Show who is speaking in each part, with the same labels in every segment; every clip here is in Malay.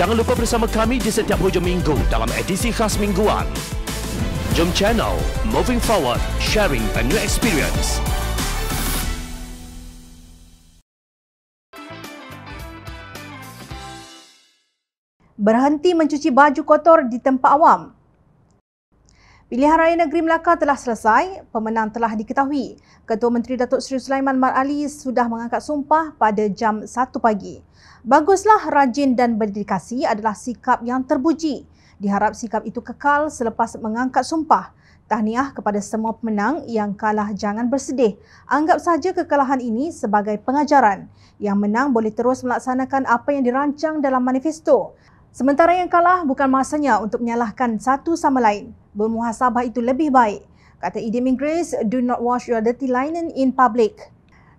Speaker 1: Jangan lupa bersama kami di setiap hujung minggu dalam edisi khas mingguan. Jom channel Moving Forward, sharing a new experience.
Speaker 2: Berhenti mencuci baju kotor di tempat awam. Pilihan raya negeri Melaka telah selesai, pemenang telah diketahui. Ketua Menteri Datuk Seri Sulaiman Mar Ali sudah mengangkat sumpah pada jam 1 pagi. Baguslah rajin dan berdedikasi adalah sikap yang terpuji. Diharap sikap itu kekal selepas mengangkat sumpah. Tahniah kepada semua pemenang yang kalah jangan bersedih. Anggap saja kekalahan ini sebagai pengajaran. Yang menang boleh terus melaksanakan apa yang dirancang dalam manifesto. Sementara yang kalah bukan masanya untuk menyalahkan satu sama lain. Bermuhasabah itu lebih baik. Kata idiom Inggeris, do not wash your dirty linen in public.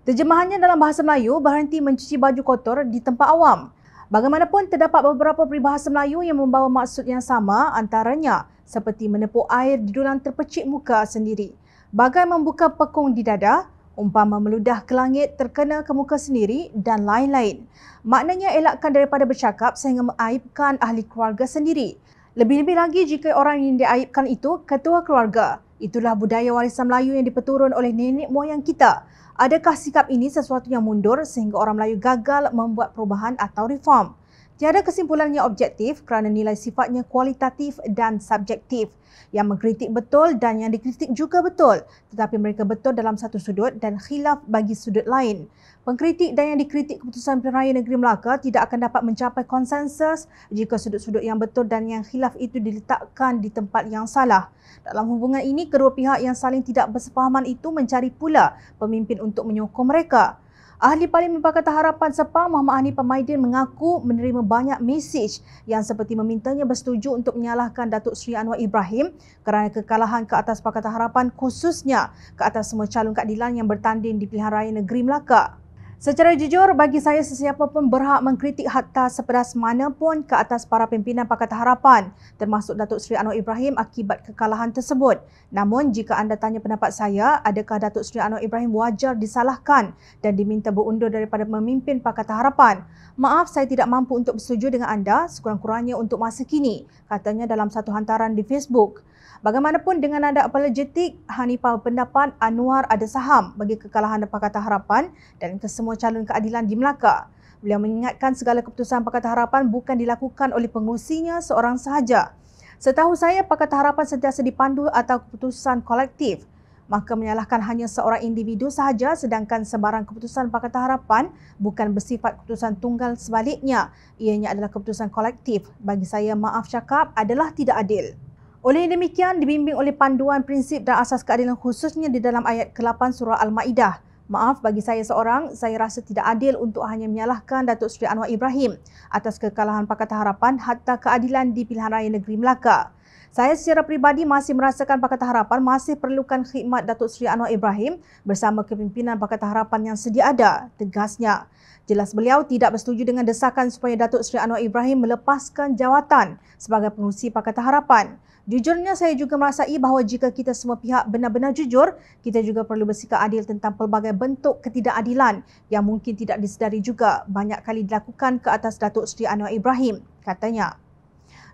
Speaker 2: Terjemahannya dalam bahasa Melayu, berhenti mencuci baju kotor di tempat awam. Bagaimanapun, terdapat beberapa peribahasa Melayu yang membawa maksud yang sama antaranya seperti menepuk air di dalam terpecik muka sendiri. Bagai membuka pekung di dadah, umpama meludah ke langit, terkena ke muka sendiri dan lain-lain. Maknanya elakkan daripada bercakap sehingga mengaibkan ahli keluarga sendiri. Lebih-lebih lagi jika orang yang diaibkan itu ketua keluarga. Itulah budaya warisan Melayu yang dipeturun oleh nenek moyang kita. Adakah sikap ini sesuatu yang mundur sehingga orang Melayu gagal membuat perubahan atau reform? Tiada kesimpulannya objektif kerana nilai sifatnya kualitatif dan subjektif. Yang mengkritik betul dan yang dikritik juga betul. Tetapi mereka betul dalam satu sudut dan khilaf bagi sudut lain. Pengkritik dan yang dikritik keputusan Pilihan Negeri Melaka tidak akan dapat mencapai konsensus jika sudut-sudut yang betul dan yang khilaf itu diletakkan di tempat yang salah. Dalam hubungan ini, kedua pihak yang saling tidak bersepahaman itu mencari pula pemimpin untuk menyokong mereka. Ahli Parlimen Pakatan Harapan Sepang Muhammad Ahni Pemaidin mengaku menerima banyak mesej yang seperti memintanya bersetuju untuk menyalahkan Datuk Seri Anwar Ibrahim kerana kekalahan ke atas Pakatan Harapan khususnya ke atas semua calon keadilan yang bertanding di pilihan raya negeri Melaka. Secara jujur, bagi saya sesiapa pun berhak mengkritik hatta sepedas mana pun ke atas para pimpinan Pakatan Harapan termasuk Datuk Seri Anwar Ibrahim akibat kekalahan tersebut. Namun, jika anda tanya pendapat saya, adakah Datuk Seri Anwar Ibrahim wajar disalahkan dan diminta berundur daripada memimpin Pakatan Harapan? Maaf, saya tidak mampu untuk bersetuju dengan anda sekurang-kurangnya untuk masa kini, katanya dalam satu hantaran di Facebook. Bagaimanapun dengan nada apologetik, Hanifah pendapat Anwar ada saham bagi kekalahan Pakatan Harapan dan kesemua semua calon keadilan di Melaka. Beliau mengingatkan segala keputusan Pakatan Harapan bukan dilakukan oleh pengurusinya seorang sahaja. Setahu saya, Pakatan Harapan sentiasa dipandu atau keputusan kolektif. Maka menyalahkan hanya seorang individu sahaja sedangkan sebarang keputusan Pakatan Harapan bukan bersifat keputusan tunggal sebaliknya. Ianya adalah keputusan kolektif. Bagi saya, maaf cakap adalah tidak adil. Oleh demikian, dibimbing oleh panduan prinsip dan asas keadilan khususnya di dalam ayat ke-8 surah Al-Ma'idah, Maaf bagi saya seorang, saya rasa tidak adil untuk hanya menyalahkan Datuk Seri Anwar Ibrahim atas kekalahan Pakatan Harapan hatta keadilan di Pilihan Raya Negeri Melaka. Saya secara pribadi masih merasakan Pakatan Harapan masih perlukan khidmat Datuk Seri Anwar Ibrahim bersama kepimpinan Pakatan Harapan yang sedia ada, tegasnya. Jelas beliau tidak bersetuju dengan desakan supaya Datuk Seri Anwar Ibrahim melepaskan jawatan sebagai pengurusi Pakatan Harapan. Jujurnya saya juga merasai bahawa jika kita semua pihak benar-benar jujur, kita juga perlu bersikap adil tentang pelbagai bentuk ketidakadilan yang mungkin tidak disedari juga banyak kali dilakukan ke atas Datuk Seri Anwar Ibrahim, katanya.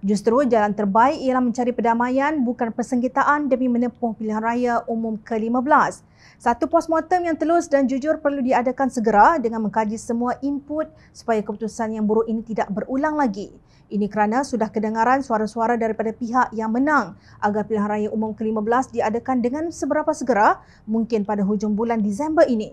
Speaker 2: Justeru jalan terbaik ialah mencari perdamaian bukan persengketaan demi menempuh pilihan raya umum ke-15. Satu postmortem yang telus dan jujur perlu diadakan segera dengan mengkaji semua input supaya keputusan yang buruk ini tidak berulang lagi. Ini kerana sudah kedengaran suara-suara daripada pihak yang menang agar pilihan raya umum ke-15 diadakan dengan seberapa segera mungkin pada hujung bulan Disember ini.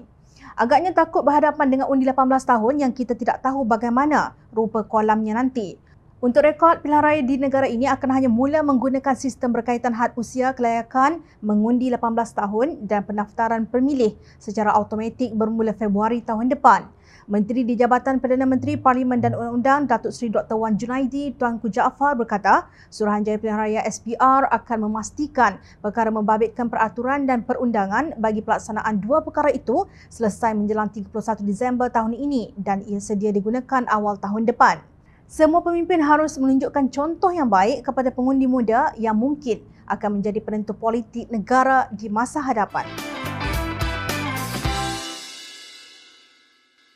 Speaker 2: Agaknya takut berhadapan dengan undi 18 tahun yang kita tidak tahu bagaimana rupa kolamnya nanti. Untuk rekod, pilihan raya di negara ini akan hanya mula menggunakan sistem berkaitan had usia kelayakan mengundi 18 tahun dan pendaftaran pemilih secara automatik bermula Februari tahun depan. Menteri di Jabatan Perdana Menteri Parlimen dan Undang-Undang Datuk Seri Dr. Wan Junaidi Tuanku Jaafar berkata Suruhanjaya Pilihan Raya SPR akan memastikan perkara membabitkan peraturan dan perundangan bagi pelaksanaan dua perkara itu selesai menjelang 31 Disember tahun ini dan ia sedia digunakan awal tahun depan. Semua pemimpin harus menunjukkan contoh yang baik kepada pengundi muda yang mungkin akan menjadi penentu politik negara di masa hadapan.